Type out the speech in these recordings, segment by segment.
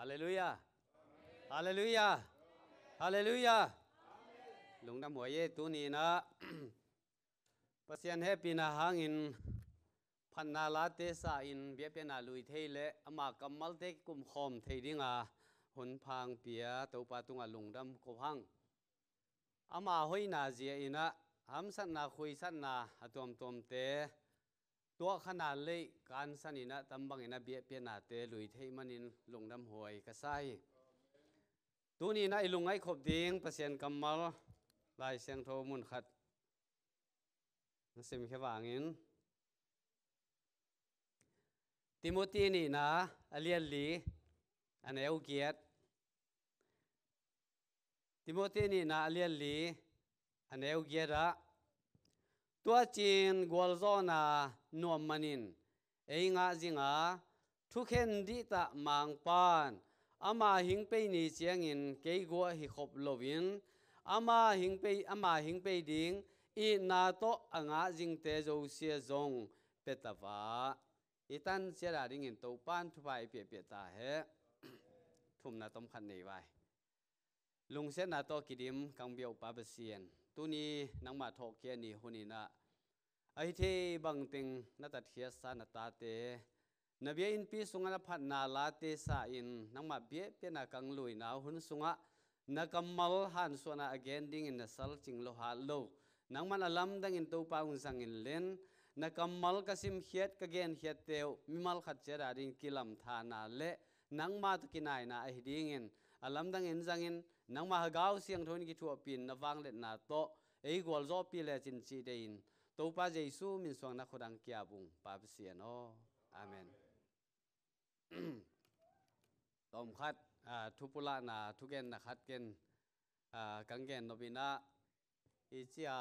ฮาเลลูยาฮาเลลูยาฮาเลลูยาลุงน้ำหัวเยตูนีนะปเสียนเฮปีนาหางิน พันนาลาเตสาอินเบียเปนาลุยเทเลอมากรมัลเตกุมคอมเทดิงาหนพางเปียตาปาตุงาลุงดำกบหังอามาหอยนาเจียอินะหมสันนาคุยสันนาอตวมตอมเต tua khana le kan sanina tambang ina bia pe na te lui thei lùng đâm hoi cái sai tu ni na ilungai khop ding pasien kamal lai seng tho mun khat nasim khe wangin Timothy ni na alian li an eu kiat Timothy ni na alian li an eu kiat a tua chin gwal zona nuam manin ei nga zinga thu khen di ta mang pan ama hing pe ni chiang in ke go hi khop lovin ama hing pe ama hing pe ding i na to anga jing te zo sia zong petawa itan chera ring in to pan thu pai pe pe ta he thum na tom khan nei vai lung se na to kidim kang biau pa ba sien tu ni nang ma thok ke ni hunina ai thế bằng tình nát đất hiết sa nát ta thế, na bia in pi sunga na phát na la te sa in nang ma bia pe na kang lui na hun sunga na mál han so na again ding in na sál ching lo hà lô, nang man làm dang in to pa un sang in len na kamal kasim hiết ka gen theo, teo mimal khat che ra ding kilam tha na le nang ma to kinai na ai ding in làm dang in sang in nang ma ha gao thôi thon ki thu pin na wang lên na to ấy gọi zo pi le chín chi đây in tô pa jesu min suang na khudang kia bung pa bsia no amen tom khat ah, pula na thu gen na khat ken kangen ah, nobina ichia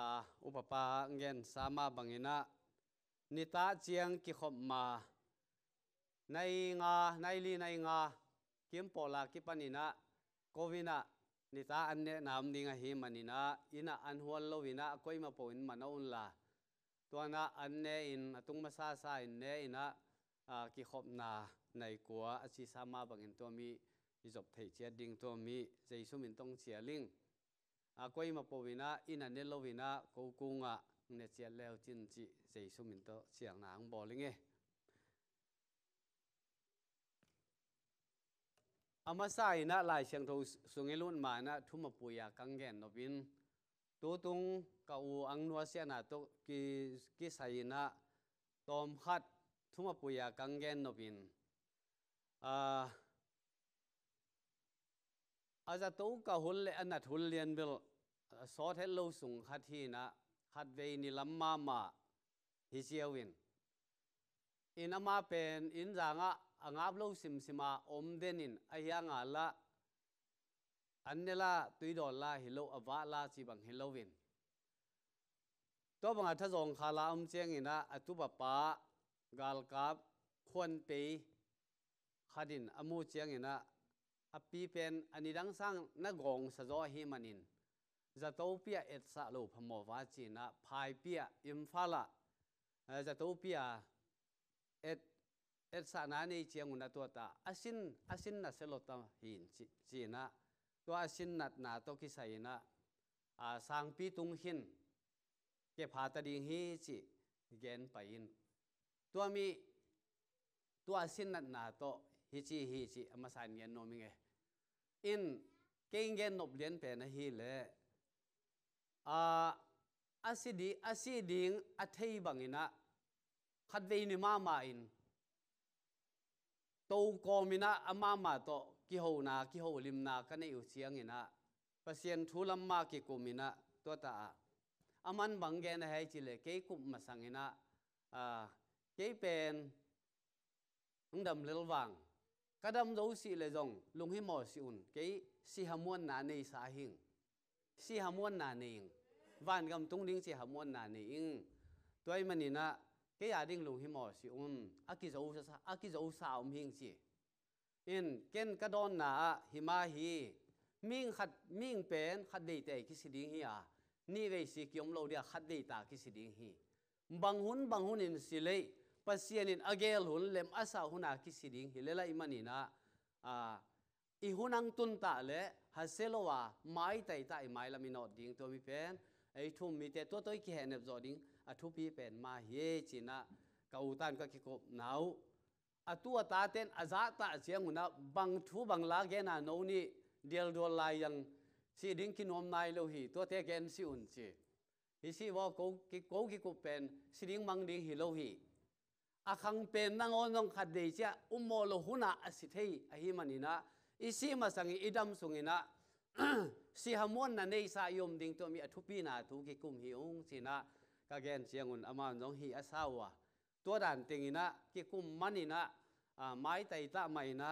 upapa ngen sama bangina nita chiang ki khom ma nai nga nai li nai nga kim pola ki panina kovina nita anne nam ninga hi manina ina lo na, anhual lowina koima poin un la ตัวน่ะอันเนอินตุงมาซาซาอินเนอินะกิขบนาในกัวอาชีสามาบังเห็นตัวมีอิจบเทเจดิงตัวมีใจสุมินต้องเสียลิงอาก้อยมาปวินะอินันเนลวินะกูกุงอ่ะเนี่ยเจียเลวจินจิใจสุมินโตเสียงหนังบอลิงเอ ama sai na lai siang tho sungelun ma na thuma puya kangen novin tu tung ka u ang nua sia na to ki ki sai na tom khat thuma puya kangen no bin a ah, aza to ka hul le anat hul lian bil so the lo sung khat hi na khat ve ni lamma ma hi siawin in ama pen in zanga angap lo sim sima om denin ahyanga la อันนี้ล่ตุยดอลลาฮิโลอวาลาสีบังฮิโลวินตัวบังอาทรงคาลาอมเจียงอินะอตุบปากาลกับควนปีขดินอมูเจียงอินะอปีเป็นอันนี้ดังสร้างนักกองสะจอฮิมันินจะตัวเปียเอ็ดสะลูพมวาจีนะพายเปียอิมฟาละจะตัวเปียเอ็ดเอ็ดสานานีเจียงอุนตัวตาอศินอศินนะเลโดตาหินจีนะตัวสินนัดนาตกิใส่นะสางปีตุงหินเก็บหาตดิงฮีจิเกนไปอินตัวมีตัวสินนัดนาัตฮิจิฮิจิอมาสานเงนโนมิเงอินเก่งเงนนบเลียนเป็นฮีเลออาศิดีอาศิดิงอัทยบังอินะขัดเวนิมามาอินตูโกมินะอามามาโต ki ho na ki ho lim na ka nei u chiang ina pasien thu lam ma ki kumina to ta aman bangge na hai chi le ke kum ma sang ina a ke pen ng dam lel wang ka dam zo si le zong lung hi mo si un ke si hamon na nei sa hing si hamon na nei van gam tung ding si hamon na nei ing toy manina ke ya ding lung hi mo si un aki zo sa aki zo sa om hing chi in ken ka don na hima hi ming khat ming pen khat dei te ki siding hi a ni ve si kiom lo dia khat dei ta ki siding hi bang hun bang hun in silei pasian in agel hun lem asa huna ki siding hi lela imani na a i hunang tun ta le haselowa mai tai tai mai lamino ding to mi pen ai thum mi te to toi ki henep zo ding a thu pi pen ma he china tan ka ki ko nau atua ta ten aza ta chiang una bang thu bang la ge na no ni del do la yang si ding ki nom nai lo hi to te gen si un chi hi si wo ko ki ko ki ku pen si ding mang ding hi lo hi a khang pen nang on nong khat dei cha um mo lo huna a si thei a hi na, i si ma sang i dam sungina si hamon na nei sa yom ding to mi pi na thu ki kum hi ung si na ka gen chiang un ama nong hi asawa ตัวด่านติงินะกิคุมมันินะไม้ไตตะไม่นะ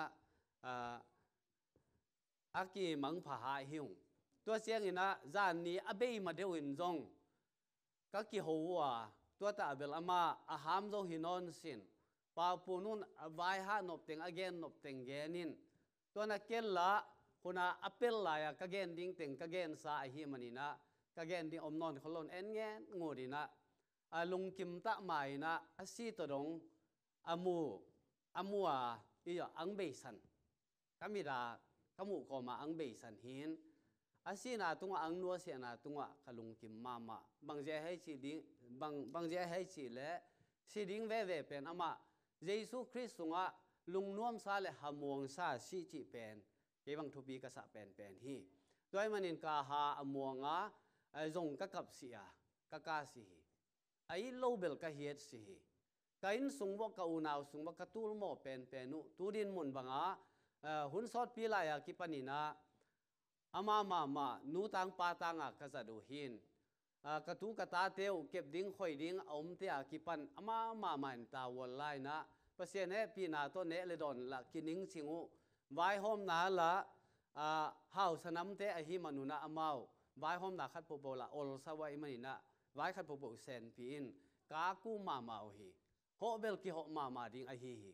อากีมังผาหาหิวตัวเสียงินะจานนี้อเบยมาเดวินจงก็กิหัวตัวตาเบลอามาอาหามจงหินอนสินปาปูนุนวายหานบเต็งอเกนนบเต็งเกนินตัวนักเกลละคุณาอเปลลายกะเกนดิ้งเต็งกะเกนสาหิมันินะกะเกนดิ้งอมนอนขลนเอ็นเงนงูดีนะอาลุงกิมตะหมายนะอาศิตรงอามูอามัวอีอย่างอังเบสันก็มีดาขมุขมาอังเบสันเห็นอาศินาตุงอังนัวเสียนาตุงกลุงกิมมามาบางเจให้สีดิงบางบางเจให้สีเละสีดิงเวเวเป็นอามาเยซูคริสต์ทรงะลุงนวมซาและหามวงซาสีจีเป็นเกวังทุบีกษัตริย์เป็นเป็นที่ด้วยมันินกาหาอมวงะจงกะกับเสียกะกาสี ai lo bel ka hiet si hi kain sungwa ka unaw sungwa ka tul mo pen penu tudin mun banga eh, hun sot pi la ya ki panina ama ma ma nu tang pa tang a ka za du hin eh, ka tu ka ta teu kep ding khoi ding om te a ki pan ama ma ma in ta wal lai na pasien he pi na to ne le don la ki ning singu vai hom na la a eh, hau sanam te a hi na amau vai hom na khát bồ bồ la ol sa wa i manina vai khat po bo sen pi in ka ku ma ma o hi họ bel ki ho ma ma ding a hi hi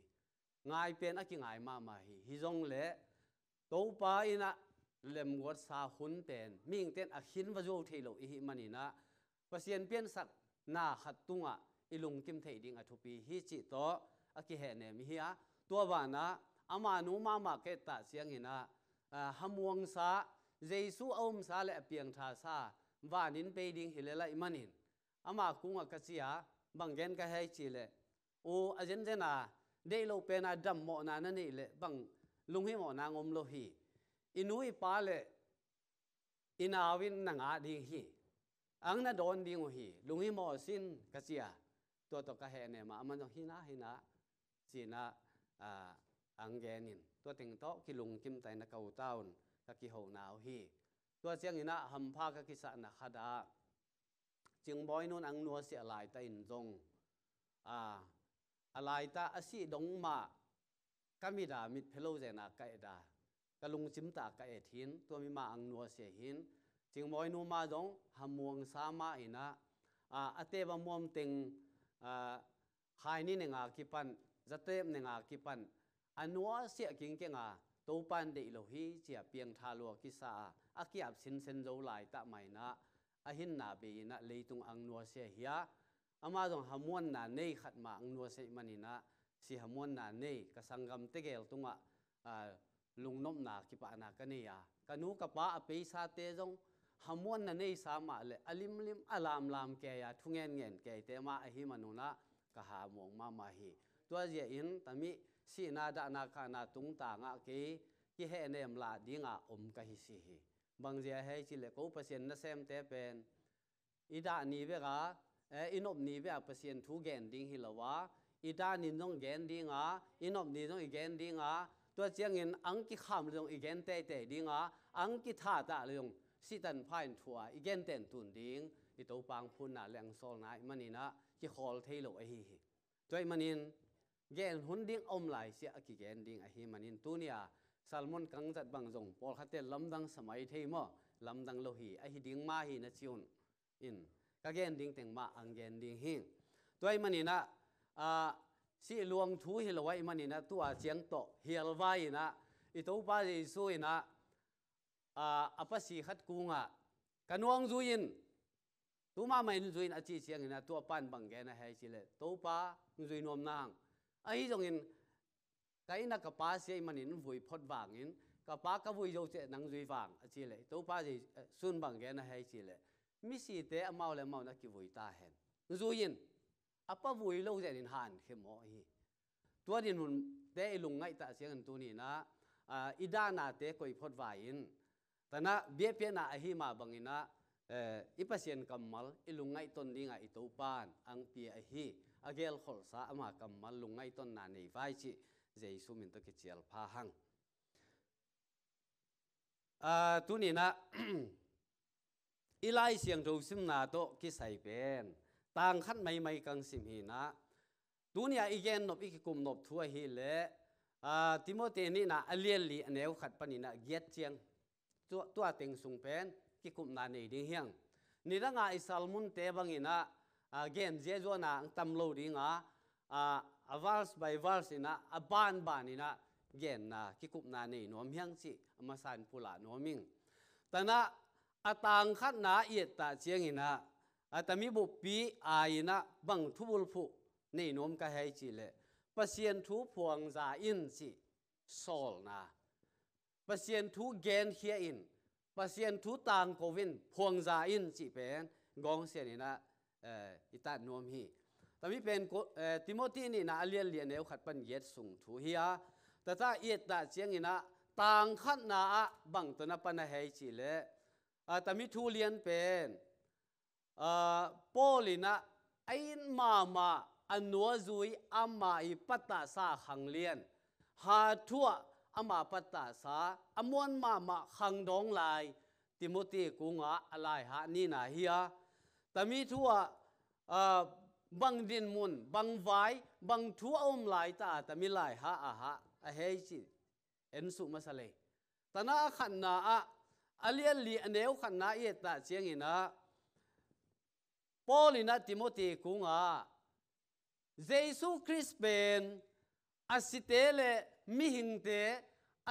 ngai pen a ki ngai ma ma hi hi jong le to pa in a lem wat sa hun pen ming ten a hin wa zo thei lo hi mani na pasien pen sak na khat tunga ilung kim thei ding a thu pi hi chi to a ki he ne mi hi a tua ba na ama nu ma ma ke ta siang ina hamuang sa jaisu om sa le piang tha sa và vanin pe ding mân imanin ama kunga kachia bangen ka hai chile o ajen jena dei lo pe na dam mo na na ni le bang lunghi mo na ngom lo hi inui pa le inawin nang nga ding hi ang na don ding hi lunghi mo sin kachia to to ka he ne ma man na hina china a anggenin to ting to kilung kim tai na kau taun ka ki ho nau hi ตัวเจียงอินะหัมพากักิสะนักขดาจึงบอยนุนอังนัวเสียลายตาอินจงอ่าอะไรตาอสีดงมาก็มีดามิดเพลเจนักกเอดากลุงจิมตากเอทิน ตัวมีมาอังนัวเสียหินจึงบอยนูมาจงหมวงสามาอินะอ่าอเตบมวมติงอ่าขายนี่เนงากิปันจะเตมเนงากิปัน อันนัวเสียกิงเกงาตูปันเดอิโลฮีเจียเปียงทาลัวกิสา a kiap sin sen zo lai ta mai na a hin na be na leitung ang nuwa se hiya ama dong hamon na nei khat ma ang nuwa se na, si hamon na nei ka sanggam tegel tunga lungnom na ki pa na kaniya kanu ka pa a peisa te jong hamon na nei sa ma le alim lim alam lam ke ya thungen ngen ke te ma a hi na ka ha mong ma ma hi tua je in tami si na da na ka na tung ta nga ke ki he nem la dinga om ka hi si hi bằng giờ à? hay chỉ là le ko pasien xem thế te ít ida ní be cả, ít nộp ní be a pasien thu gen ding hi lawa ida ni nong gen ding a inop ni nong gen ding a to chiang in anh cái kham trong gian te te đình a anh cái tha ta trong si tan phain thua gian tiền tun đình, i to pang phun na lăng sol nai mani na ki khol thei lo a hi hi toy manin gen hun ding om lai sia ki gen ding a hi manin tu nia à? salmon kang jat bang jong pol khate lamdang samai theima lamdang lo hi a hi ding ma hi na chiun in ka gen ding teng ma ang gen ding hi toy mani na a si luang thu hi lawai mani na tu a chiang to hial vai na i to pa ji su na a apa si khat ku nga kanuang zu in tu ma mai zu in a chi chiang na tu pan bang gen na hai chi le to pa zu nom nang a hi jong in cái na cà pa sẽ mà nín vui phật vàng nín cà pa cà vui dâu sẽ năng duy vàng à, chỉ lệ tôi pa gì xuân bằng cái na hay chỉ lệ mi sĩ tế âm à, mau là mau na kí vui ta hẹn duy yên à apa vui lâu sẽ nín hàn khi mỏ hi tôi nín hồn tế lùng ngay ta sẽ ngân tu nín na ida à, na tế coi phật vàng nín ta na biết biết na hi mà bằng nín na ipasien kamal ilungay ton dinga itupan ang piahi agel kholsa ama kamal lungay ton na nei vai chi Giêsu mình tôi cái chial pha hăng à tu nè na ilai siang đầu sim na to cái sai bên tang khát mày mày căng sim hi na tu nè igen à, nộp cái cùng nộp thua hi lệ à timo Timothy nè na alien li à nếu khát pan na giết chiang tua tua tiếng sung pen cái cùng na này đi hiang nè ra ngay salmon te bang ina again Jesu na tam lâu đi ngã à a verse by verse ina a ban ban ina gen na kikup na ni nom hyang chi amasan pula noming tana atang khat na iet ta chiang ina atami bu pi aina bang thubul phu nei nom ka hai chi le pasien thu phuang za in chi sol na pasien thu gen hia in pasien thu tang kovin phuang za in chi pen gong sian ina อิตาโนมฮี tại vì pen ko eh, timothy này là alian lian nếu khát pan yet sung thu hiya ta ta yet da chiang ina tang khát na bằng tuần to na pan hei chi le a tami thu lian pen a polina ain ma ma anua zui ama i pata sa khang lian ha thua ama pata sa amon ma ma khang dong lai timothy ku ngã lại ha ni na hiya tami thua a bằng điện môn, bằng vải, bằng thu om lai ta ta mi lai ha a ha a hei chi en su ma sa le ta na khan na a alian li aneu khan na ye ta chiang ina Paulina Timothy kunga Jesus Christ ben asitele mi hing te,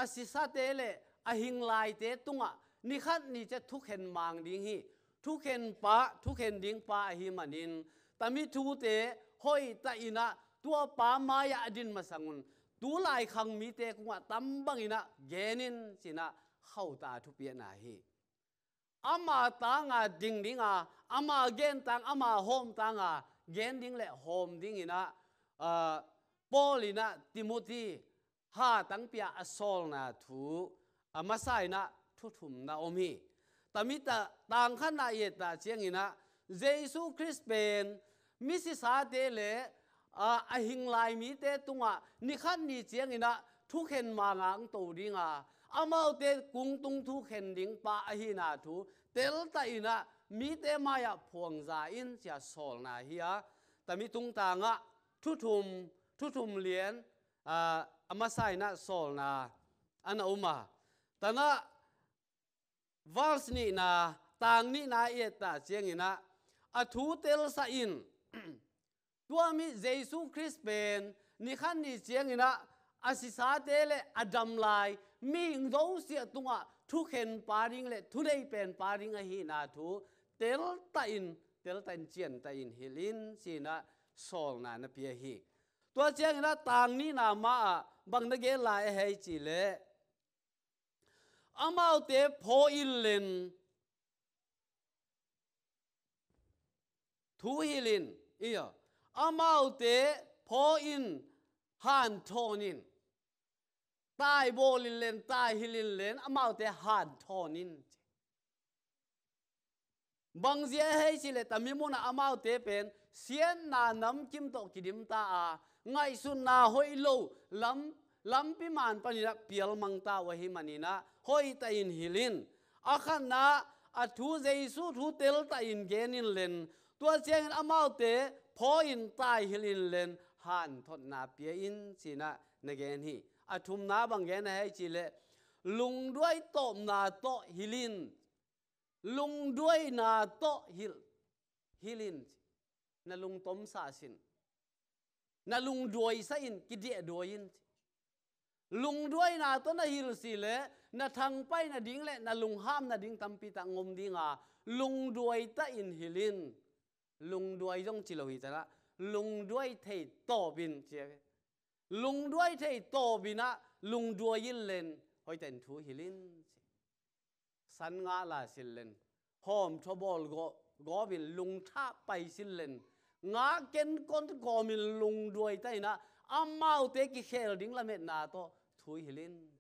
asisatele a hing lai te tunga ni khat ni che thuk hen mang ding hi thuk hen pa thuk hen ding pa hi manin Tami thu te hoi ta ina tua pa maya adin masangun tu lai khang mi te kunga tambang ina genin sina hau ta thu pia na hi ama ta nga ding ding a ama gen tang ama hom ta nga gen ding le hom ding ina uh, Paul ina Timothy ha tang pia asol na thu amasai na thu thum na omi tamita tang khan na ye ta chiang ina Jesus Christ ben mi si sa te le a hing lai mi te tunga ni khan ni chiang ina thu khen ma nga ang to dinga amau te kung tung thu khen ding pa a hi na thu tel ta ina mi te ma ya phuang za in cha sol na hi a ta mi tung ta nga thu thum thu thum lien a ama sai na sol na an uma ta na vals ni na tang ni na ye ta chiang ina a thu tel sa in ตัวมีเยซูคริสต์เป็นนี่ขันนี่เชียงนะอาศิษาเตเลอดัมไลมีงดดเสียตัวทุกเห็นปาริงเลทุเด้เป็นปาริงอหินาทูเตลตาอินเตลตินเจียนตาอินฮิลินสีนะโซลนานเปียฮีตัวเชียงนะต่างนี้นามาบังนเกลายเฮจิเลอามาเตโพอินเลนทูฮิลิน iya amau te pho in han thonin tai bolin len tai hilin len amau te han thonin bang zia hei sile tami mo na amau te pen sian na nam kim to kidim ta a ngai sun na hoi lo lam lam pi man panira pial mang ta wa hi na, hoi ta in hilin akhan na athu jaisu thu tel ta in genin len ตัวเจียงอามาเตพออินตายฮิลินเลนหันทดนาเปียอินสินะนเกนฮีอาทุมนาบังแกนให้จีเลลุงด้วยตบนาโตฮิลินลุงด้วยนาโตฮิลฮิลินนลุงตมสาสินนลุงด้วยสอินกิเดียด้วยอินลุงด้วยนาตนนฮิลสิเลนาทางไปนาดิ้งเลนาลุงห้ามนาดิ้งตัมปีตะงมดิ้งอาลุงด้วยตะอินฮิลิน lùng đuôi giống chỉ lâu hi ta lùng đuôi thầy tổ bin chỉ lùng đuôi thầy tổ bin á lùng đuôi yên lên hoi tên thú hi lên sân ngã là xin lên hôm cho bò go go bin lùng tha bay xin lên ngã kén con go min lùng đuôi tay na âm mau te ki khel ding là met nà to thu hi lên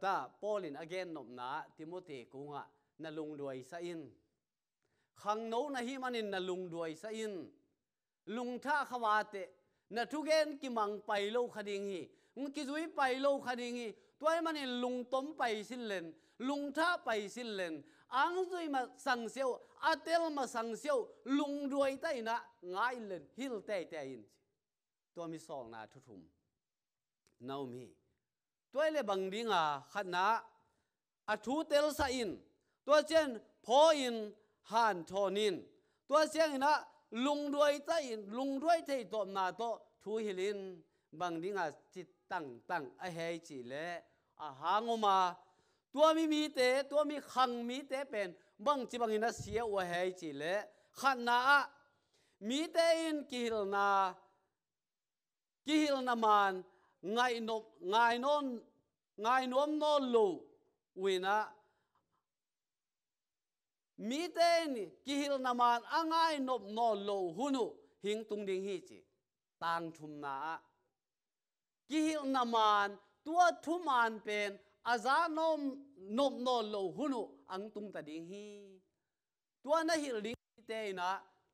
ta Paulin again nom na Timothy cũng na lùng đuôi sa in khang nấu na hi manin na lung đuôi sa in lung tha khawate na thu gen ki mang pai lo khading hi ng ki zui pai lo khading hi toy manin lung tom pai sin len tha pai sin len ang zui ma sang seo atel ma sang seo lung đuôi tai na ngai len hil te te in to mi sol na thu thum nau mi toy le bang dinga khát na a thu tel sa in to chen pho in ฮันโทนิน ตัวเสียงนะลุงด้วยใจลุงด้วยใจตัวมาโตทูฮิลิน บางดิ้งอาจิตตั้งตั้งอเฮจิเลอาหางมา ตัวมีมีเต ตัวมีขังมีเตเป็นบางจีบังอินะเสียอวเฮจิเลขันนามีเตอินกิฮิลนากิฮิลนามันไงนบไงนนไงนมนนลูวินะ mi te ni ki hil naman angai nop no lo hunu hing tung ding hi chi tang thum na ki hil naman tua thum an pen aza nom nop no lo hunu ang tung ta ding hi tua na hil ding te na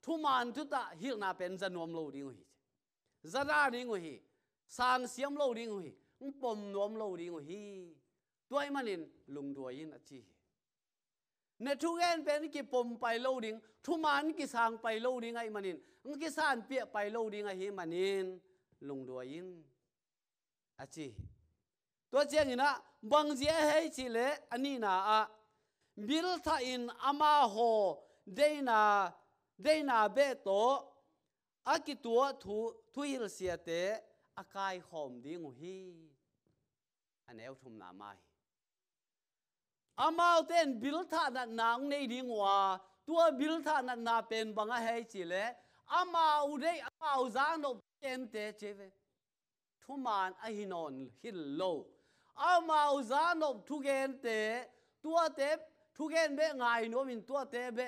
thum an tu ta hil na pen za nom lo ding hi za ra ding hi sang siam lo ding hi pom nom lo ding hi tuai manin lung duai in achi chi นทุกเอ็นเป็นกี่ปมไปโลดิงทุมันกี่สางไปโลดิงไงมันินมันกี่สานเปียไปโลดิงไงฮิมันินลงดัวยินอาจีตัวเจียนี่นะบางเจียเฮจิเลอันนี้นะอ่ะบิลทาอินอามาโฮเดนาเดนาเบโตอากิตัวทุทุยลเสียเตอากายหอมดิงหีอันเอวทุมนามาห amao ten bil tha na nang nei ding wa tua bil tha na na pen banga hei chi le amau dei amau za no pen te che ve thu man a non hil lo amau za no thu gen te tua te thu gen be ngai no min tua te be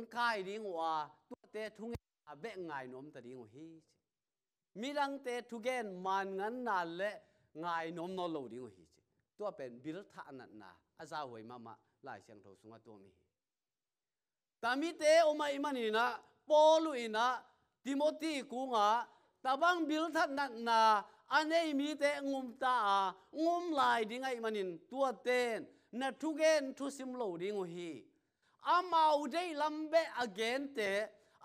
ngkai ding wa tua te thu nge be ngai nom ta ding hi mi lang te thu gen man ngan na le ngai nom no lo ding hi tua pen bil tha na na อาซาหวยมามาหลายเสียงโทสุงตัวมีตามิเตอมาอิมันนี่นะปอลุอินะติโมตีกูงาตาบังบิลทัดนัดนาอันเอมีเตงุมตางุมลายดิไงมันนินตัวเตนนัทุเกนทุสิมโลดิงหีอามาอุเดลัมเบอเกนเต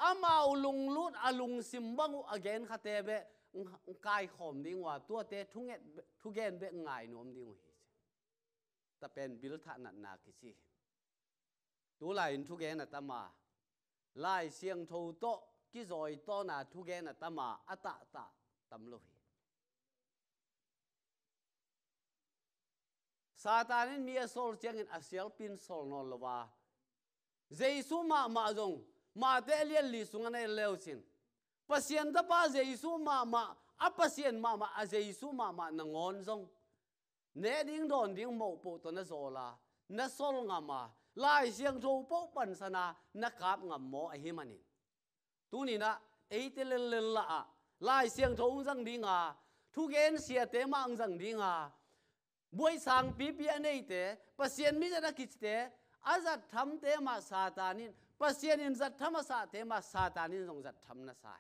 อามาอุลุงลุดอลุงสิมบังอเกนคาเตเบกายขอมดิงว่าตัวเตทุเงทุเกนเบงายนวมดิงหีตะเป็นบิลทะนัดนากิจีตัวลายทุกแกนัตมาลายเสียงทูโตกิจอยโตนาทุกแกนัตมาอัตตะตำลุยซาตานินมีอสโลเจียงอินอาเซียลปินสโลนอลวาเจสุมามาจงมาเตเลียนลิสุงในเลวสินปัสยันตะปาเจสุมามาอัปเสียนมามาอาเจสุมามานังอนจง nè điên đồn điên mộ bộ tuần nó rồi là nó sol ngầm mà lại xiang trâu bốc bẩn sana na à, nó cáp ngầm mỏ ai hi mà nín tu nín á ấy tên lên lên là, lại xiang trâu răng đi ngà thu gen xia tế mang răng đi ngà buổi sáng pi pi anh ấy tế pasien mi ra nó kít tế azat thầm tế mà sa ta nín pasien in zat tham sa tế mà sa ta nín dòng zat thầm nó sai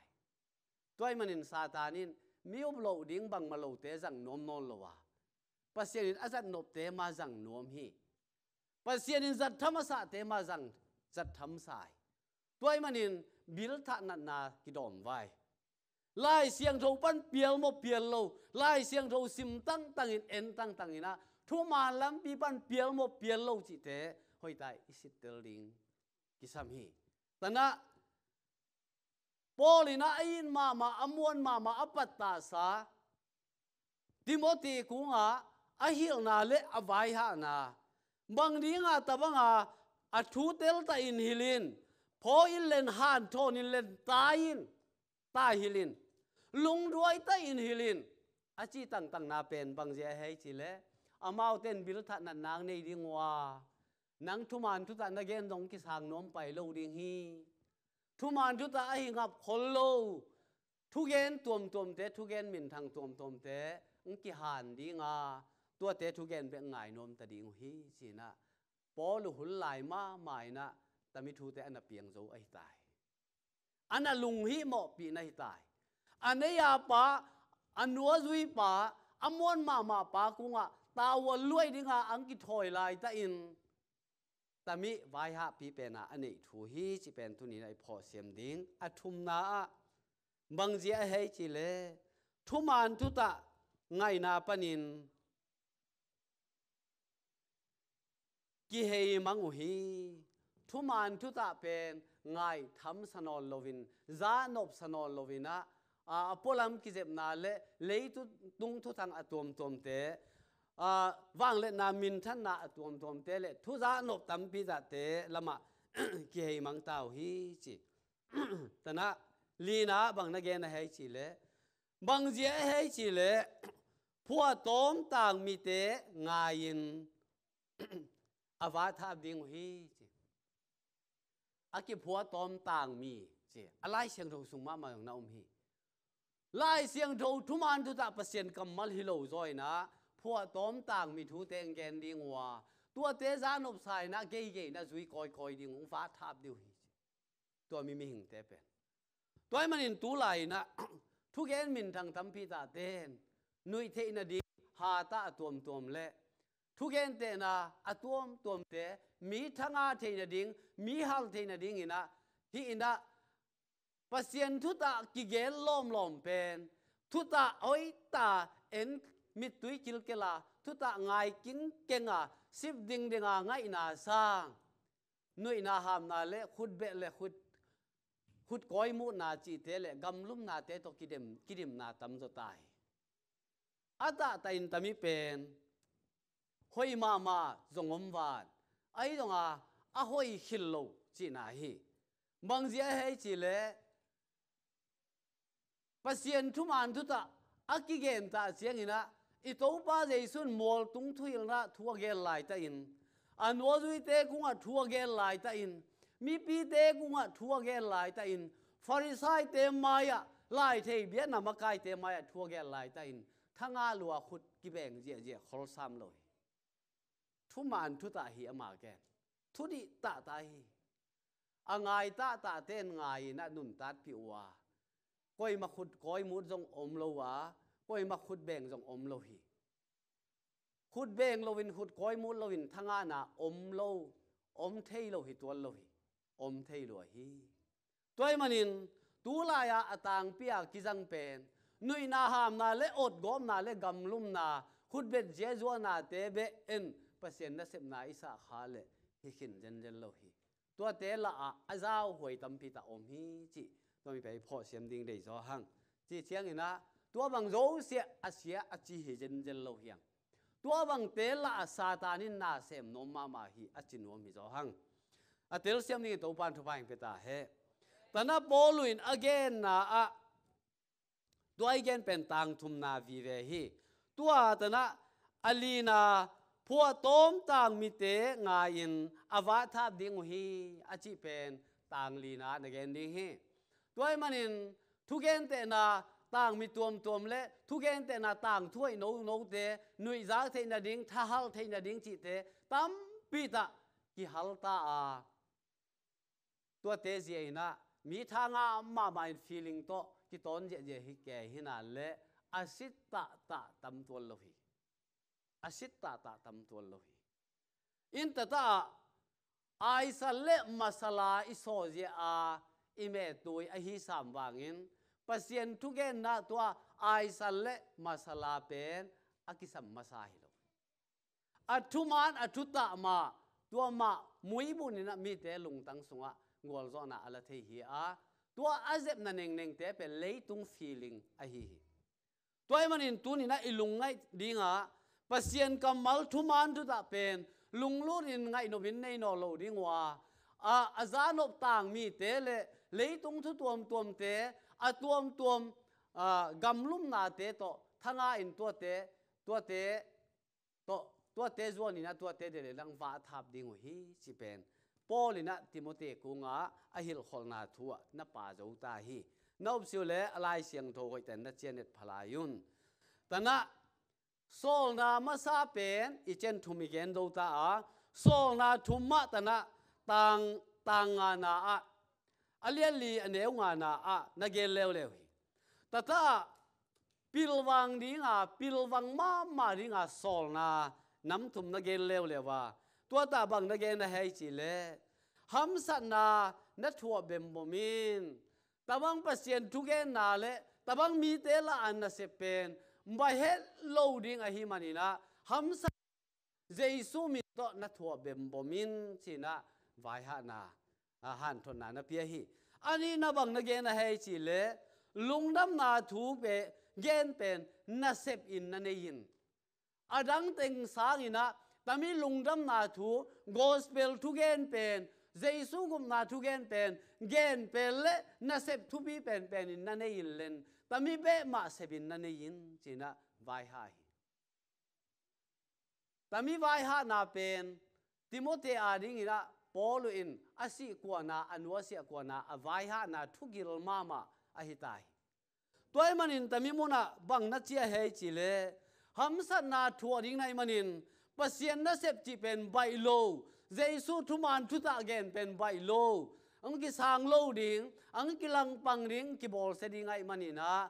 tôi mà nín sa ta nín mi ốp lộ điên bằng mà lộ tế rằng nôm nôn lộ à pasien in azat nộp tế ma rằng nuông hi pasien in giật thăm sa tế ma rằng giật thăm sai tôi mà nhìn bil thạ nặn na kỳ đòm vai lai siang thâu pan piel mo piel lâu lai siang thâu sim tăng tăng in en tăng tăng in a thu mà lắm bi pan piel mo piel lâu chỉ thế hồi tại isit teling kisam hi tana Paulina ayin mama amuan mama apat sa, Timothy kunga อหิลนาเลอายฮานาบางดีงาตบังอาอทูเตลตาอินฮิลินพออินเลนฮานทอนินเลนตายินตาฮิลินลุงด้วยตาอินฮิลินอาจีตังตังนาเป็นบางเจ้าให้จิเลอามาเต้นบิลทัดนันนางในดีงวานังทุมานทุตันเกนดงกิสางน้อมไปโลดิงฮีทุมานทุตาอหิงับคลโลทุเกนตัวมตัวมเตทุเกนมินทางตัวมตัวมเตอุกิหานดีงาตัวเตะทุเกนเป็นไงนมตดิงหิสินะปอลุหุนลายมาหมายนะตมิทูแต่อันเปียงโจไอตายอันนลุงหิเหมาะปีในตายอันนียปะอันนัวซุยปะอมวนมามาปากุงอะตาวลวยดิงาอังกิถอยลายตะอินตมิไวหะปีเป็นอะอันนี้ทูหิจิเป็นทุนี้ในพอเสียมดิงอทุมนาบังเจียเฮจิเลทุมานทุตะไงนาปนิน ki hei mangu hi thu man thu ta pen ngai tham sanol lovin za nop sanol lovina a apolam ki jep na le le tu tung thu thang atom tom te a vang le na min than na atom tom te le thu za nop tam pi za te lama ki hei mang tau hi chi tana na, bang na gen hai chi le bang je hai chi le phua tom tang mi te ngai in อาวาทาบิงหีเจอากิผัวตอมต่างมีเจอะไรเสียงโทสุมามาของนาอมฮีลายเสียงโททุมันทุตาเปอร์เซ็นต์กำมัลฮิโลจอยนะผัวตอมต่างมีทูเตงแกนดิงวาตัวเตจานอบสายนะเกยเกยนะจุยคอยคอยดิงองฟ้าทาบดิวฮีตัวมีมีหิงเตเป็นตัวมันอินตูไหลนะ ทุกแกนมินทางทัมพีตาเตนนุยเทนดีหาตาตวมตวมและ thu gen te na à atuom tuom te mi thanga the na ding mi hal the na ding ina hi ina pasien thu ta ki gel lom lom pen thu ta oi ta en mi tui kil ke la thu ta ngai king kenga sip ding dinga ngai na sang nui na ham na le khut be le khut khut koi mu na chi te le gam lum na te to kidem kidim na tam zo tai ata ta in tami pen hoi ma ma zong om van ai dong a a hoi hil lo chi na hi mang zia he chi le pasien thu man thu ta aki gen ta chiang ina i to pa dei sun mol tung thu il na thu ge lai ta in an wo zui te kung a thu ge lai ta in mi pi te kung a thu ge lai ta in farisai te maya lai thei bia namakai te maya thu ge lai ta in thanga lua khut ki beng je je khol sam loi ุมานทุตาฮีอมาแกทุดิตาตาฮีอางายตาตาเต้นงายนะนุนตัดพิวาก้อยมาขุดก้อยมุดจงอมโลวาก้อยมาขุดแบ่งจงอมโลฮีขุดแบ่งโลวินขุดก้อยมุดโลวินทั้งานาอมโลอมเทยโลฮีตัวโลฮีอมเทโลฮีตัวมันินตัวลายาอตางเปียกิจังเป็นนุยนาหามนาเลอดกอมนาเลกำลุมนาขุดเบ็ดเจจวนาเตเบเอ็น pasien na sep na isa khale hi khin jen jen lo hi tua te la a azau hoi tam pi ta om hi chi to mi pai pho siam ding dei zo hang chi chiang ina tua bang zo se asia a chi hi jen jen lo hiang tua bang te la a sa ta ni na sem no ma ma hi a chi no mi zo hang a tel siam ni to pan thu pai pe ta he tana poluin again na a tua igen pen tang thum na vi ve hi tua tana alina พัวต้มต่างมีเตงายินอวาทาบดิงหีอาจิเป็นต่างลีนาในเกนดิ้งฮีด้วยมันินทุกเกนเตนาต่างมีตัวมตัวมเละทุกเกนเตนาต่างถ้วยโนโนเตหนุยจากเทนดิ้งท้าฮัลเทนดิ้งจิเตตั้มปีตะกิฮัลตาอาตัวเตจีเอนะมีทางอามาไม่ฟีลิ่งโตกิตอนเจเจฮิแกฮินาเละอาศิตตะตะตั้มตัวโลหิ asit ta ta tam tuan lohi in ta ta ai sa le masala iso je a ime tui a hi sam wangin pasien tu ge na tua ai sa le masala pen akisam masahi lo athuman ta ma tua ma muibu ni na mi te lung tang sunga ngol zo na ala thei hi a tua azep na neng neng te pe tung feeling a hi hi toy manin tu ni na ilung ngai dinga pasien kam mal thu man tu ta pen lung lu in ngai no bin nei no lo ding wa a azan op tang mi te le leitung thu tuam tuam te a tuam tuam a gamlum na te to thanga in tua te tua te to tua te zuan ina tua te de lang va thap ding hi chi pen polina timote kunga a hil khol na thua na pa zo ta hi nop siu le alai siang tho hoi ten na chen et phalayun tana sol na masa pen i chen thumi gen do ta a sol na thumma ta na tang tang nga na a alian li ane nga na a na ge leo leo hi ta ta pilwang di nga pilwang ma ma di nga sol na nam thum na ge leo leo wa tua ta bang na ge na hai chi le ham sa na na thua bem bo min tabang pasien thu ge na le tabang mi te la an na se pen mà hết lâu đi ngay hi mà nè hâm sa Giêsu mi to na thua bem bomin chỉ na vai ha na à han thon na na pia hi ani na bằng na gen na hay chỉ lệ lung đam na thu pe gen pen na sep in na ne in adang teng sang ina lùng đâm na thu gospel thu gen pen Giê-su gum na thu gen pen gen pen le na sep thu bi pen pen in na ne in lên bé mà sẽ bị na ne yin china vai hai tami vai ha na pen timote a ding ra paul in asi qua na anwa si kwa na avai ha na gil mama ahitai toy manin tami muna bang na chia he chile sa na thua ding nai manin pasien na sep chi pen bai lo man thuman ta again pen bai lo ông cái sang lo ding ang ki lang pang ding ki bol se ding ai na,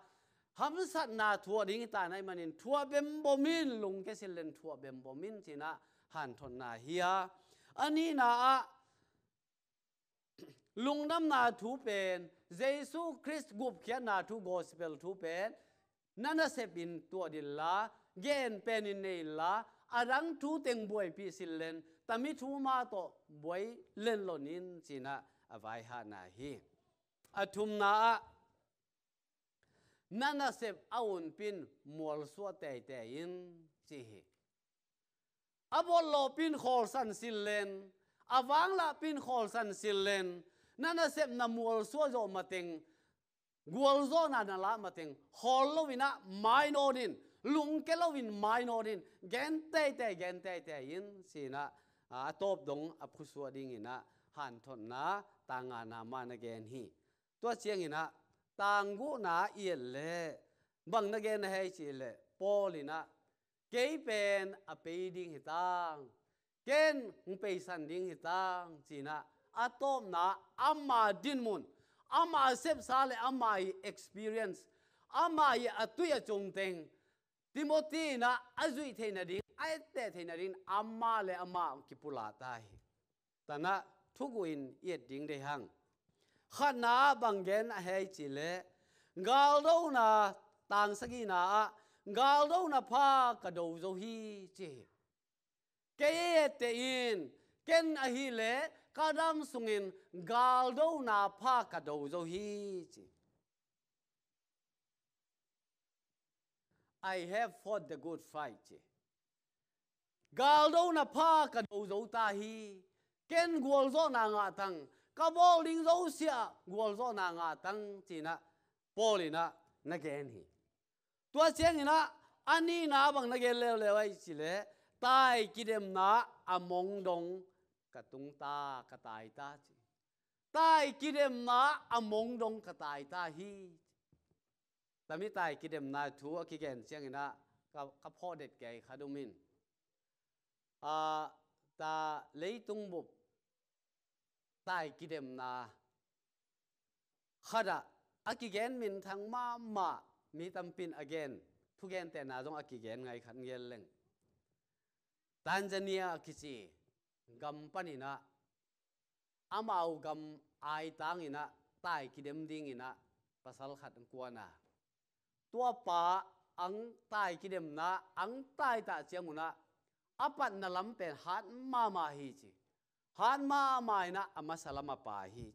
ham sát na thua ding ta nai manin thua bem bomin cái ke silen thua bem bomin china han thon na hia ani na a lung nam na thu pen Giêsu christ gup khia na thu gospel thu pen nana se pin tua din la gen pen in nei la arang thu teng boi pi silen mi thu ma to lên len lonin china a vai ha na hi a thum na a nana sep aun pin mol suwa te te in chi hi a lo pin khol san sil len a la pin khol san sil len nana sep na mol suwa zo ma teng gwal zo na na la ma hol lo wina mai no din lung ke lo win mai no din gen te te gen te te in si na a top dong a phu suwa ding ina han thon na ตางานามานเกนฮีตัวเชียงหินะตางกูนาเอียเลบังนเกนเฮชิเลปอลินะเกยเป็นอเปดิงหิตังเกนงเปสันดิงหิตังจีนะอะตอมนาอามาดินมุนอามาเซบซาเลอามาเอ็กซ์เพรียนซ์อามาเยอตุยจงเต็งติโมตีนะอจุยเทนดิงไอเตเทนดิงอามาเลอามากิปุลาตายแต่นะทุกวินเอียดดิ่งได้หังขนาบังเกนเฮจิเลกาลโดนาต่างสกีนากาลโดนาพากระโดดโซฮีเจเกเตอินเกนอฮิเลกาดัมสุงินกาลโดนาพากระโดดโซฮีเจ I have fought the good fight. Galdo na pa ka do zo ta hi ken gwal zo na nga tang ka bol ding zo sia gwal zo na nga tang chi na poli na na gen hi tua cheng na ani na bang na gen le le wai chi le tai ki nà, à mong đông, ka tung ta ka tai ta chi tai ki nà, à mong đông, ka tai ta hì, hi tami tai ki dem na thu a ki gen cheng na ka ka pho det ge kha du min ah, ta lấy tung bục tại ki dem na à, khada akigen min thang ma ma mi tâm pin again thu gen te na jong gen ngai khan gel lên. Tanzania kichi gam pani na amau gam ai tang ina tại ki dem ding ina pasal khát khat kuana tua pa ang tai ki dem na ang tại ta chiang una apat na lam pen hat ma ma hi chi han ma mai na ama salama pa hi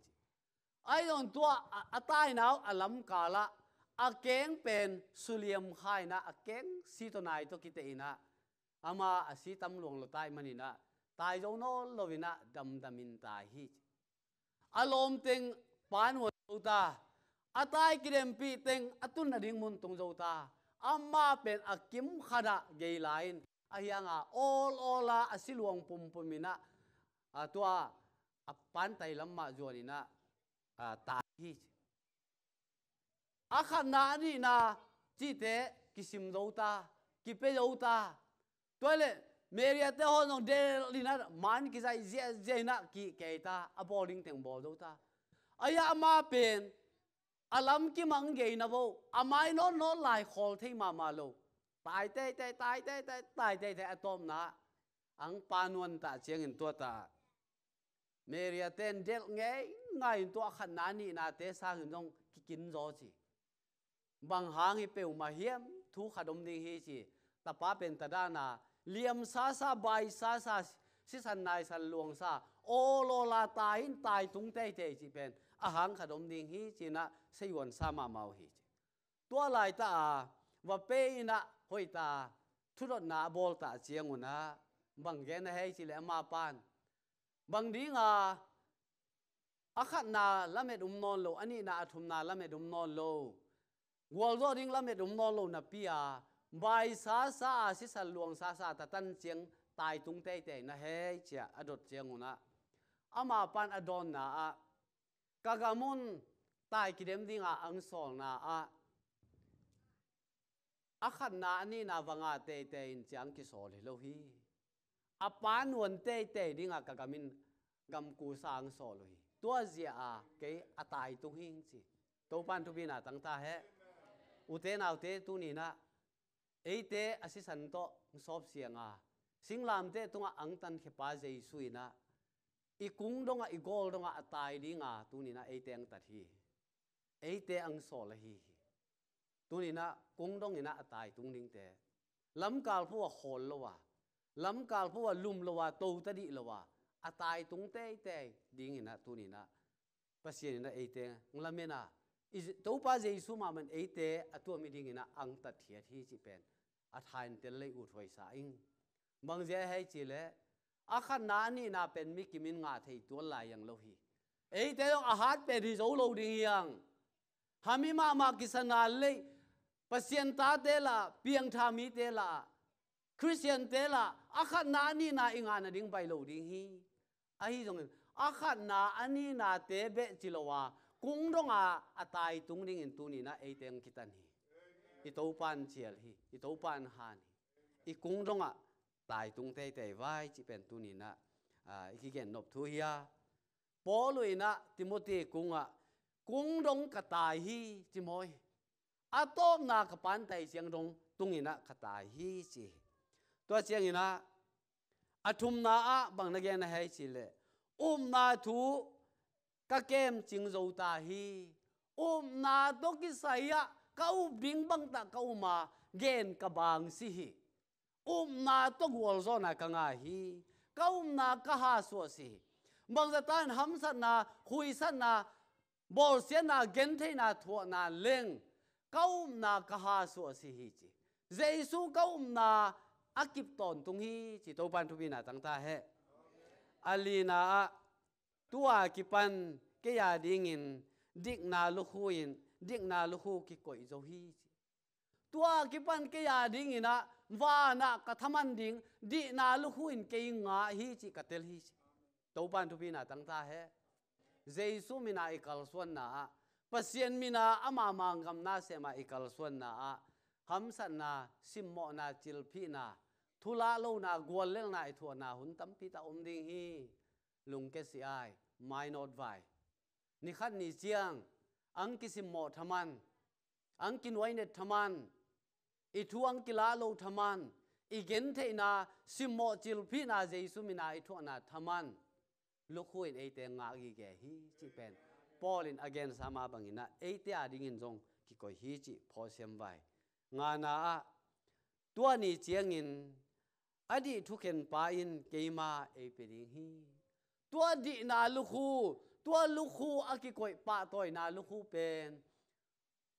ai don tua atai nau alam kala akeng pen suliam khai na akeng si to nai to kite ina ama si tam luang lo tai manina tai zo no lovina dam damin ta hi alom teng pan wo ta atai kirem pi teng atun na ding mun tung zo ta ama pen akim khada gei lain ahianga all all a asiluang pum pumina à tua à pan tài lắm mà rồi na, à ta hi à khăn nà đi na, chỉ thế kí kisim đâu ta kipe đâu ta tôi lệ Maria te hon nong đi na, man ki sai zia zia na kí cái ta à a linh teng bol do ta aya ma à alam ki mang cái na vô, amai no nó nó lại thei ma ma lo tai te te tai te tai tai te te atom na ang panuan ta cheng in to ta เมรียเตนเดลไงงตัวขนานีนาเตสาหิมตงกินจจีบางหางให้เปวมาเฮียมทุกขดมดีฮจีตาป้าเป็นตาด้านาเลียมซาซาใบซาซาสิสันนายสันลวงซาโอโลลาตายินตายตุงเตเตจีเป็นอาหารขดมดีฮจีนะสยวนซามาเมาฮีจีตัวลายตาว่าเป็นะหอยตาทุรดนาบอลตาเจียงวนะบางแกนให้จีเลมาปาน bằng đi à akhat na làm lamet um non lo ani na athum na làm lamet um non lo wal riêng làm lamet um non lo na pia bài sa sa si sal luang sa sa ta tan chiang tai tung tay tay na he chia adot chiang una ama pan adon na à kagamun tai kidem ding a ang sol na a akhat na ani na wanga te te in chiang ki sol hi lo hi apan won te te ding a kagamin gam ku sang so lo hi tua zia a ke atai tu hing chi to pan tu bina tang ta he ute na ute tu ni na thế à asi san to sop siang Sinh làm thế te tunga ang tan khe pa zai suy na i kung donga i gol donga atai li nga tu ni na ei te ang tat hi ei te ang so la hi tu ni na kung Đông ina atai tung ning thế. lam kal phu hol lo wa lam kal phu lum lo wa to ta đi lo wa atai tung te te ding ina tu ni na pasien ina ate nglamena is to pa je su ma man ate atu mi ding ina ang ta thia thi chi pen a thain te le u thoi sa ing mang je hai chi le a kha na ni na pen mi ki min nga thei tu la yang lo hi ate a hat pe ri zo lo ding yang hami ma ma ki sana le pasien ta te la piang tha mi te la christian te la a kha na na inga na ding bai lo ding hi อาฮีจงอาขันนาอันนี้นาเตเบจิลวะกุ้งดงอาอตายตุงนิ่งตุนีนะเอเตงกิตันฮีอิโตปันเชลฮีอิโตปันฮานฮีอีกุ้งดงอาตายตุงเตเตไวจิเป็นตุนีนะอ่าอีกีเกนนบทุฮียาปอลยนะติโมตีกุ้งอากุ้งดงกะตายฮีจิโมยอาตอมนากะปันไตเสียงดงตุงนีนะกะตายฮีจิ ตัวเสียงนีนะ athum na a bang na gen hai chi le um na thu ka kem ching zo ta hi um na to ki saya ka u bing bang ta ka ma gen ka bang si hi um na to gol zo na ka nga hi ka um na ka ha so si bang za tan ham san na hui san na bol se na gen the na thua na leng ka um na ka ha so si hi chi Jesus ka um na akip ton tung hi chi to ban thu bi na tang ta he ali na tua ki pan ke ya ding in dik na lu khu in dik na lu khu ki koi zo hi tua ki pan ke ya ding ina wa na ka thaman ding di na lu khu in ke nga hi chi ka tel hi to ban thu bi na tang ta he jaisu mina ikal suan na pasien mina ama mangam na sema ikal suan na Ham san na simmo na chil phi na ธุระโลนากวนเรื่องนายถั่วนาหุนตั้มพิตาอมดิ่งฮีลุงเกสีไอไม่นอดไวนี่ขั้นนี่เจียงอังกิสิหมอทมันอังกินไว้เนทมันอีทวงกิลาโลทมันอีเกนเทนาสิหมอจิลพีนาเจสุมินาอีทวนาทมันลูกคุยไอเตงาอีแกฮีจีเป็น Paul in again sama bangina eite ading in jong ki ko hi chi pho sem vai nga na a tua ni chiang in อดีทุกเห็นปาอินเกมาเอเปริงฮีตัวดีนาลูกคูตัวลูกคูอากิโกยปะต่อยนาลูกคูเป็น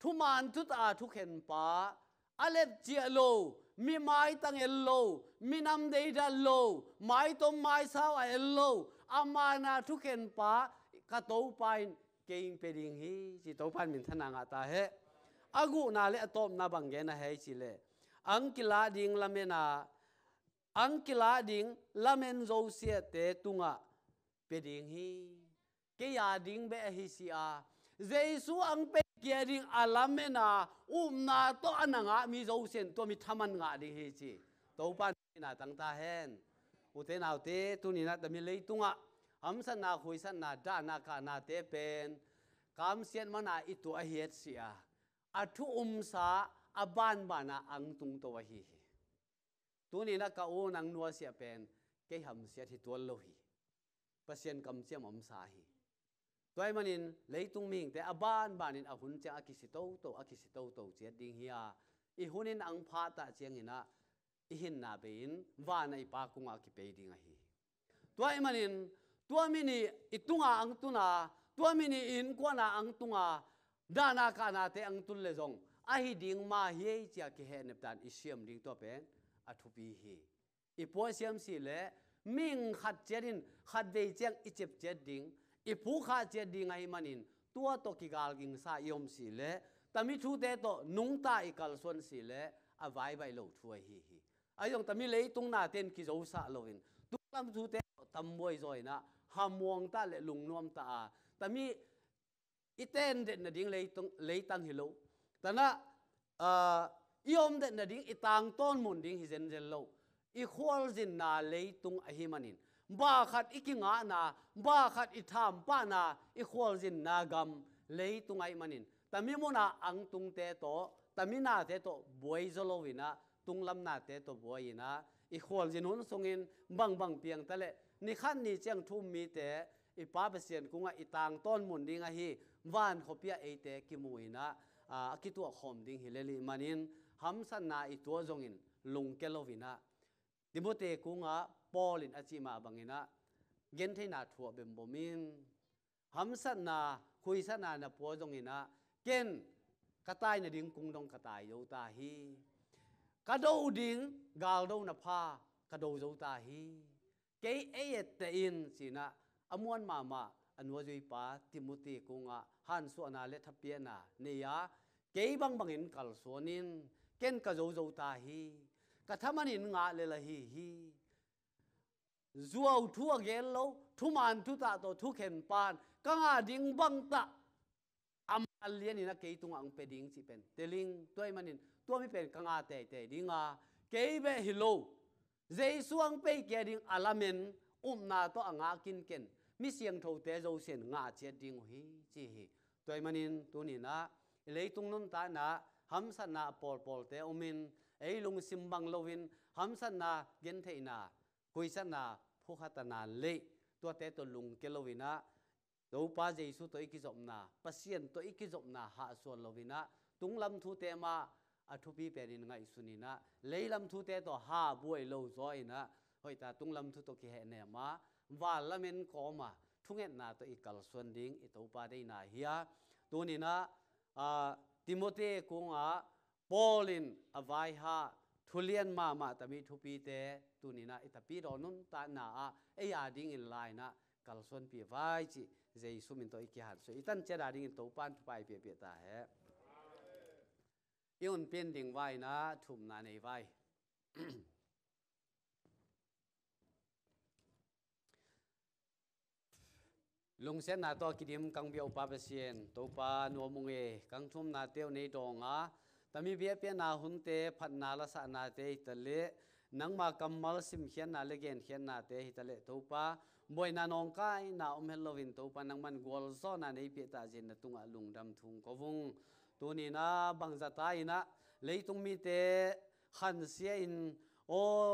ทุมานทุตอาทุกเห็นปาอเล็บเจียโลมีไม้ตั้งเอลโลมีน้ำเดดาโลไม้ต้มไม้เศร้าเอลโลอามานาทุกเห็นปากระโตไปเก่งเปริงฮีจิโตพันมินทนางาตาเฮอากูนาเลอตอมนาบังเกนะเฮจิเลอังกิลาดิงละเมนา angkila ding lamen zo sia te tunga ding hi ke ya ding be hi sia jesu ang pe kia ding alamena um na to ananga mi zo sen to mi thaman nga ding hi chi to pan na tang ta hen u te nau te tu ni na ta mi lei tunga ham san na khoi san na da na ka na te pen kam sian mana itu a hiet sia athu um sa aban bana ang tung to hi tu ni na ka u nang nua sia pen ke ham sia thi tual lo hi pasien kam chiam om sa hi toy manin leitung ming te aban banin a hun cha akisi to to akisi to to che ding hiya i hunin ang pha ta chiang ina i hin na bein wa nei pa kunga ki pe ding a hi toy manin tua mini itunga ang tuna tua mini in kwana ang tunga dana na te ang tul le jong a hi ding ma hi cha ki he neptan i siam ding to pen a thu pi hi i po siam si le ming khat cherin khat ve chang i chep che ding i pu kha che ding ai manin tua to ki gal ging sa yom si le tami thu te to nung ta i kal son si le a vai vai lo thu hi hi ayong tami le tung na ten ki zo sa lovin tu lam thu te tam boy zoi na hamuang ta le lung nuam ta a tami iten de na ding le tung le tang hi lo tana a ah, iom de na ding itang ton mun ding hi zen zel lo i khol zin na leitung a hi manin ba khat ikinga na ba khat i tham pa na i khol zin na gam tung ai manin na ang tung te to tami na te to boi zolowina tunglam na te to boina i khol jin hun songin bang bang piang tale ni khan ni chang thum mi te i pa ba sian kunga i tang ton mun ding a hi van khopia e te kimuina a kitu khom ding hi leli manin hamsa na i tua zongin lung kelovina timote kunga paul in achima bangina gen thei na thua bem bomin hamsa na khuisa na na gen zongina ken katai đứng cùng kung dong katai yo ta hi kadou ding gal do na pha đầu zo ta hi cái ayet te in sina amuan mama anwa zui pa timothy kunga han su ana le thapia na ne ya ke bang bangin kal sonin ken ka zo zo ta hi ka thaman in nga le la hi hi zuaw thu a gel lo thu man thu ta to thu khen pan ka nga ding bang ta am alian ina ke tung ang pe ding chi pen teling toy manin to mi pen ka nga te te dinga ke be hi lo zai suang pe ke ding alamen um na to anga kin ken mi siang tho te zo sen nga che ding hi chi hi toy manin tu ni na leitung nun ta na ham sát na por por te omin ấy lung sim bang lovin ham sát na gen thei na kui sát na phu khat na le tua te to lung ke na do pa jesu to ikizom na pasien to ikizom na ha so lovina tunglam thu te ma athupi perin ngai sunina leilam thu te to ha buai lo na hoi ta tung tunglam thu to ki he ne ma wa lamen ko ma thunget na to ikal suan ding i to pa dei na hia tu ni na a ทิโมเตกุงอาปอลินอวายฮาทุเลียนมามาตมีทุปีเตตุนีนาอิตาปีรอนุน ตานาเอยาดิงอินไลนะกัลส่นพีไวจีเจสุมินโตอิกิฮันสุอิตันเจดาดิงอินโตปันทุไปเปียเปียตาเฮยอนเป็นดิงไวนะทุมนาในไว lung sen na to kidim kang bio pa besien to pa no munge kang thum na teo nei donga tami bia pe na hun te phat na la sa na te tale nang ma kamal sim khian na le gen khian na te hitale to pa moi na nong kai na um halloween to pa nang man gol zo na nei pe ta jin na tunga lung dam thung ko vung tu ni na bang za tai na tung mi te khan sia in o